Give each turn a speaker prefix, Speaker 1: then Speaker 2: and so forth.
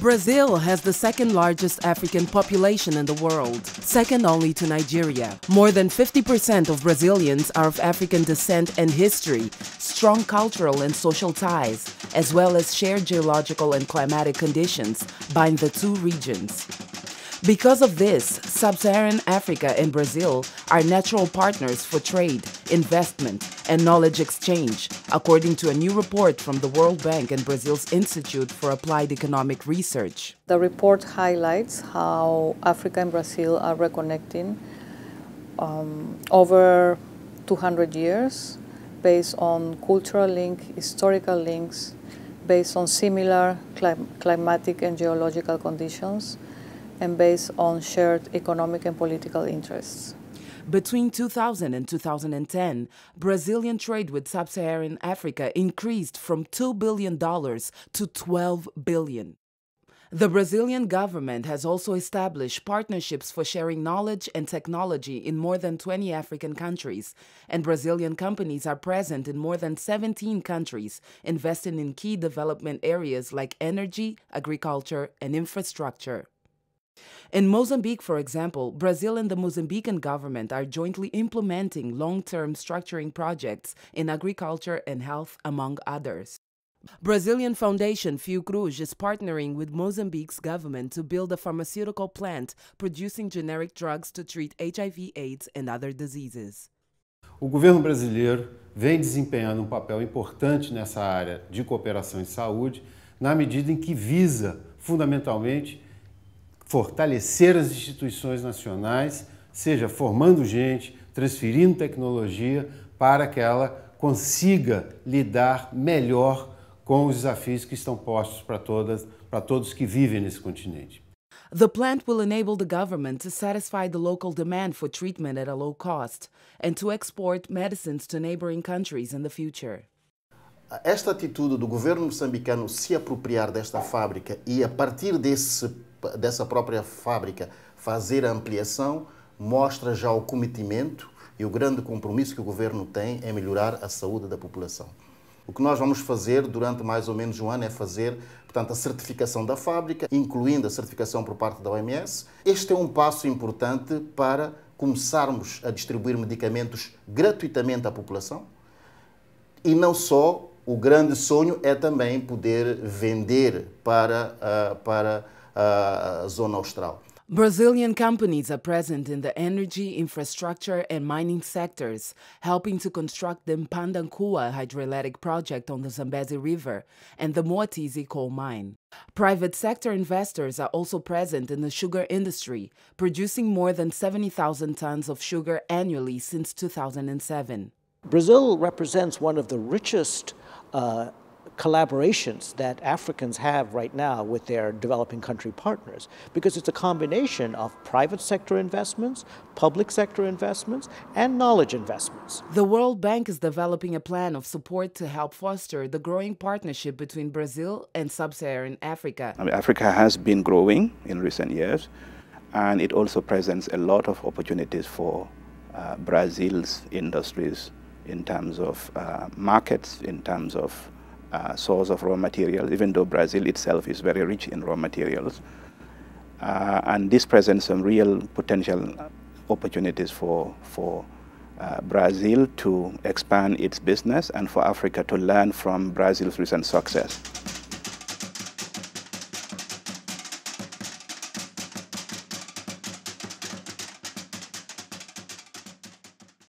Speaker 1: Brazil has the second largest African population in the world, second only to Nigeria. More than 50% of Brazilians are of African descent and history, strong cultural and social ties, as well as shared geological and climatic conditions bind the two regions. Because of this, sub-Saharan Africa and Brazil are natural partners for trade, investment, and knowledge exchange, according to a new report from the World Bank and Brazil's Institute for Applied Economic Research.
Speaker 2: The report highlights how Africa and Brazil are reconnecting um, over 200 years based on cultural link, historical links, based on similar clim climatic and geological conditions and based on
Speaker 1: shared economic and political interests. Between 2000 and 2010, Brazilian trade with sub Saharan Africa increased from $2 billion to $12 billion. The Brazilian government has also established partnerships for sharing knowledge and technology in more than 20 African countries, and Brazilian companies are present in more than 17 countries, investing in key development areas like energy, agriculture, and infrastructure. In Mozambique, for example, Brazil and the Mozambican government are jointly implementing long term structuring projects in agriculture and health, among others. Brazilian foundation Fiocruz is partnering with Mozambique's government to build a pharmaceutical plant producing generic drugs to treat HIV/AIDS and other diseases.
Speaker 3: O governo brasileiro vem desempenhando um papel importante nessa área de cooperação em saúde, na medida em que visa, fundamentalmente, fortalecer as instituições nacionais, seja formando gente, transferindo tecnologia para que ela consiga lidar melhor com os desafios que estão postos para todas, para todos que vivem nesse continente.
Speaker 1: The plant will enable the government to satisfy the local demand for treatment at a low cost and to export medicines to neighboring countries in the future.
Speaker 4: Esta atitude do governo moçambicano se apropriar desta fábrica e a partir desse dessa própria fábrica fazer a ampliação mostra já o cometimento e o grande compromisso que o governo tem em melhorar a saúde da população. O que nós vamos fazer durante mais ou menos um ano é fazer, portanto, a certificação da fábrica, incluindo a certificação por parte da OMS. Este é um passo importante para começarmos a distribuir medicamentos gratuitamente à população. E não só, o grande sonho é também poder vender para, uh, para Uh, austral.
Speaker 1: Brazilian companies are present in the energy, infrastructure, and mining sectors, helping to construct the Mpandankua hydroelectric project on the Zambezi River and the Moatizi coal mine. Private sector investors are also present in the sugar industry, producing more than 70,000 tons of sugar annually since 2007.
Speaker 2: Brazil represents one of the richest uh, collaborations that Africans have right now with their developing country partners because it's a combination of
Speaker 1: private sector investments, public sector investments, and knowledge investments. The World Bank is developing a plan of support to help foster the growing partnership between Brazil and sub Saharan Africa. I mean, Africa
Speaker 2: has been growing in recent years, and it also presents a lot of opportunities for uh, Brazil's industries in terms of uh, markets, in terms of uh, source of raw materials, even though Brazil itself is very rich in raw materials. Uh, and this presents some real potential opportunities for, for uh, Brazil to expand its business and for Africa to learn from Brazil's recent success.